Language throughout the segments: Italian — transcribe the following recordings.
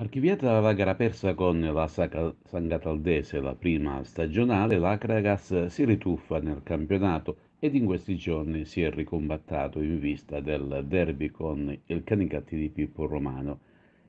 Archiviata la gara persa con la Sangataldese la prima stagionale, l'Acragas si rituffa nel campionato ed in questi giorni si è ricombattato in vista del derby con il Canicati di Pippo Romano.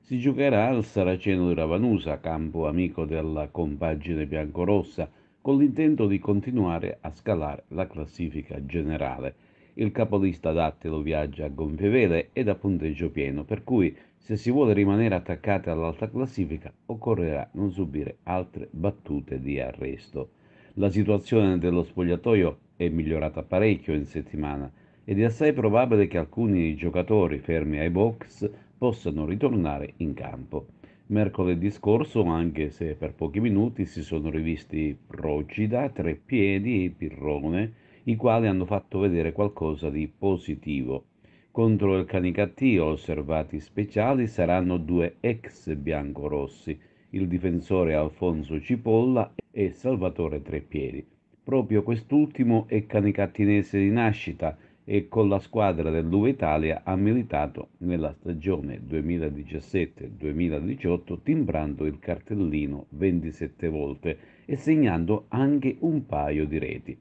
Si giocherà al Saraceno di Ravanusa, campo amico della compagine biancorossa, con l'intento di continuare a scalare la classifica generale il capolista dattilo viaggia a gonfie vele ed a punteggio pieno, per cui se si vuole rimanere attaccati all'alta classifica occorrerà non subire altre battute di arresto. La situazione dello spogliatoio è migliorata parecchio in settimana ed è assai probabile che alcuni giocatori fermi ai box possano ritornare in campo. Mercoledì scorso, anche se per pochi minuti, si sono rivisti Procida, Treppiedi e Pirrone i quali hanno fatto vedere qualcosa di positivo. Contro il Canicattì, osservati speciali, saranno due ex biancorossi, il difensore Alfonso Cipolla e Salvatore Treppieri. Proprio quest'ultimo è canicattinese di nascita e con la squadra dell'Uva Italia ha militato nella stagione 2017-2018 timbrando il cartellino 27 volte e segnando anche un paio di reti.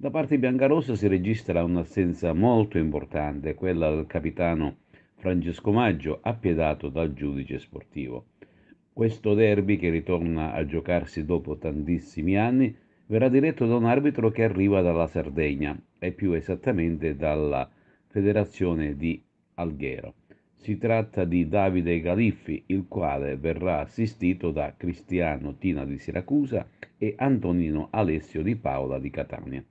Da parte biancarossa si registra un'assenza molto importante, quella del capitano Francesco Maggio, appiedato dal giudice sportivo. Questo derby, che ritorna a giocarsi dopo tantissimi anni, verrà diretto da un arbitro che arriva dalla Sardegna e più esattamente dalla Federazione di Alghero. Si tratta di Davide Galiffi, il quale verrà assistito da Cristiano Tina di Siracusa e Antonino Alessio di Paola di Catania.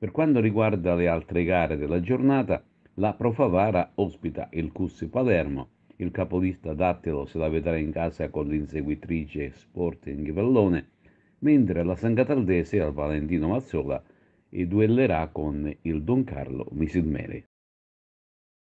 Per quanto riguarda le altre gare della giornata, la Profavara ospita il Cussi Palermo, il capolista Dattilo se la vedrà in casa con l'inseguitrice Sporting Vallone, mentre la San Cataldese al Valentino Mazzola duellerà con il Don Carlo Misilmeri.